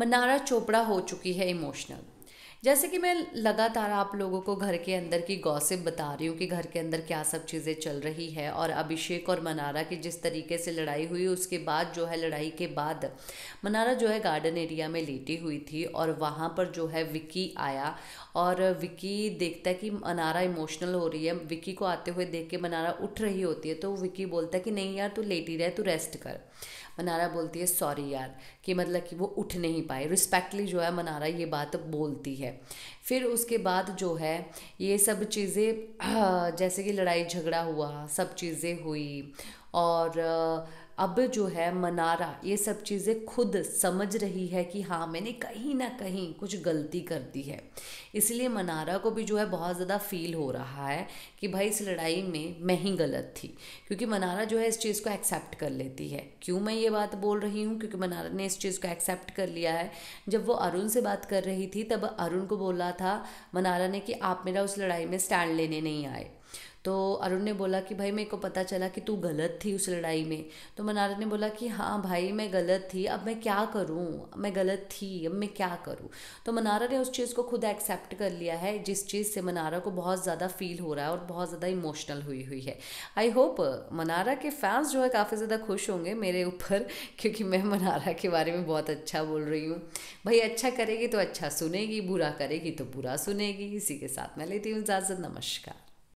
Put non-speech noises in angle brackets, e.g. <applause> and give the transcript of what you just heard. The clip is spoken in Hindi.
मनारा चोपड़ा हो चुकी है इमोशनल जैसे कि मैं लगातार आप लोगों को घर के अंदर की गॉसिप बता रही हूँ कि घर के अंदर क्या सब चीज़ें चल रही है और अभिषेक और मनारा की जिस तरीके से लड़ाई हुई उसके बाद जो है लड़ाई के बाद मनारा जो है गार्डन एरिया में लेटी हुई थी और वहाँ पर जो है विक्की आया और विक्की देखता है कि मनारा इमोशनल हो रही है विक्की को आते हुए देख के मनारा उठ रही होती है तो विक्की बोलता है कि नहीं यार तू लेटी रहे तू रेस्ट कर मनारा बोलती है सॉरी यार कि मतलब कि वो उठ नहीं पाए रिस्पेक्टली जो है मनारा ये बात बोलती है फिर उसके बाद जो है ये सब चीज़ें जैसे कि लड़ाई झगड़ा हुआ सब चीज़ें हुई और अब जो है मनारा ये सब चीज़ें खुद समझ रही है कि हाँ मैंने कहीं ना कहीं कुछ गलती कर दी है इसलिए मनारा को भी जो है बहुत ज़्यादा फील हो रहा है कि भाई इस लड़ाई में मैं ही गलत थी क्योंकि मनारा जो है इस चीज़ को एक्सेप्ट कर लेती है क्यों मैं ये बात बोल रही हूँ क्योंकि मनारा ने इस चीज़ को एक्सेप्ट कर लिया है जब वो अरुण से बात कर रही थी तब अरुण को बोला था मनारा ने कि आप मेरा उस लड़ाई में स्टैंड लेने नहीं आए तो अरुण ने बोला कि भाई मेरे को पता चला कि तू गलत थी उस लड़ाई में तो मनारत ने बोला कि हाँ भाई मैं गलत थी अब मैं क्या करूँ मैं गलत थी अब मैं क्या करूँ तो मनारा ने उस चीज़ को खुद एक्सेप्ट कर लिया है जिस चीज़ से मनारा को बहुत ज़्यादा फील हो रहा है और बहुत ज़्यादा इमोशनल हुई हुई है आई होप मनारा के फैंस जो है काफ़ी ज़्यादा खुश होंगे मेरे ऊपर <laughs> क्योंकि मैं मनारा के बारे में बहुत अच्छा बोल रही हूँ भाई अच्छा करेगी तो अच्छा सुनेगी बुरा करेगी तो बुरा सुनेगी इसी के साथ मैं लेती हूँ इजाज़त नमस्कार